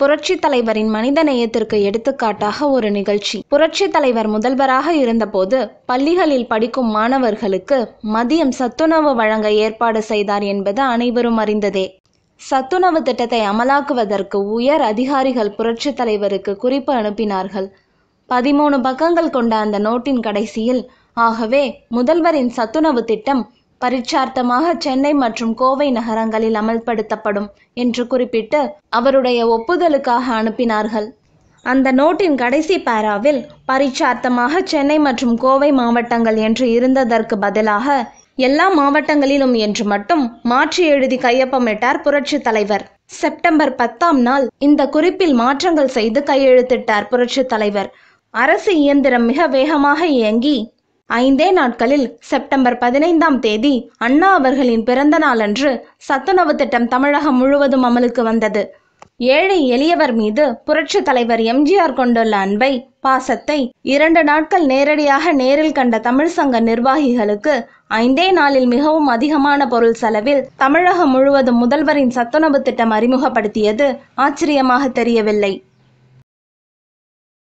புரட்சி தலைவரின் மனித நேயத்திற்கு எடுத்துக்காட்டாக ஒரு நிகழ்ச்சி புரட்சி தலைவர் முதல்வராக இருந்தபோது பள்ளிகளில் படிக்கும் மாணவர்களுக்கு மதியம் சத்துணவு வழங்க ஏற்பாடு செய்தார் என்பது அனைவரும் அறிந்ததே சத்துணவு திட்டத்தை அமலாக்குவதற்கு உயர் அதிகாரிகள் புரட்சி தலைவருக்கு குறிப்பு அனுப்பினார்கள் பதிமூணு பக்கங்கள் கொண்ட அந்த நோட்டின் கடைசியில் ஆகவே முதல்வரின் சத்துணவு திட்டம் பரீட்சார்த்தமாக சென்னை மற்றும் கோவை நகரங்களில் அமல்படுத்தப்படும் என்று குறிப்பிட்டு அவருடைய ஒப்புதலுக்காக அனுப்பினார்கள் அந்த நோட்டின் கடைசி பாராவில் பரீட்சார்த்தமாக சென்னை மற்றும் கோவை மாவட்டங்கள் என்று இருந்ததற்கு பதிலாக எல்லா மாவட்டங்களிலும் என்று மட்டும் மாற்றி எழுதி கையொப்பமிட்டார் புரட்சி தலைவர் செப்டம்பர் பத்தாம் நாள் இந்த குறிப்பில் மாற்றங்கள் செய்து கையெழுத்திட்டார் புரட்சி தலைவர் அரசு இயந்திரம் மிக வேகமாக இயங்கி ஐந்தே நாட்களில் செப்டம்பர் பதினைந்தாம் தேதி அண்ணா அவர்களின் பிறந்த நாளன்று சத்துணவு திட்டம் தமிழகம் முழுவதும் அமலுக்கு வந்தது ஏழை எளியவர் மீது புரட்சி தலைவர் எம்ஜிஆர் கொண்டுள்ள அன்பை பாசத்தை இரண்டு நாட்கள் நேரடியாக நேரில் கண்ட தமிழ் சங்க நிர்வாகிகளுக்கு ஐந்தே நாளில் மிகவும் அதிகமான பொருள் செலவில் தமிழகம் முழுவதும் முதல்வரின் சத்துணவு திட்டம் அறிமுகப்படுத்தியது ஆச்சரியமாக தெரியவில்லை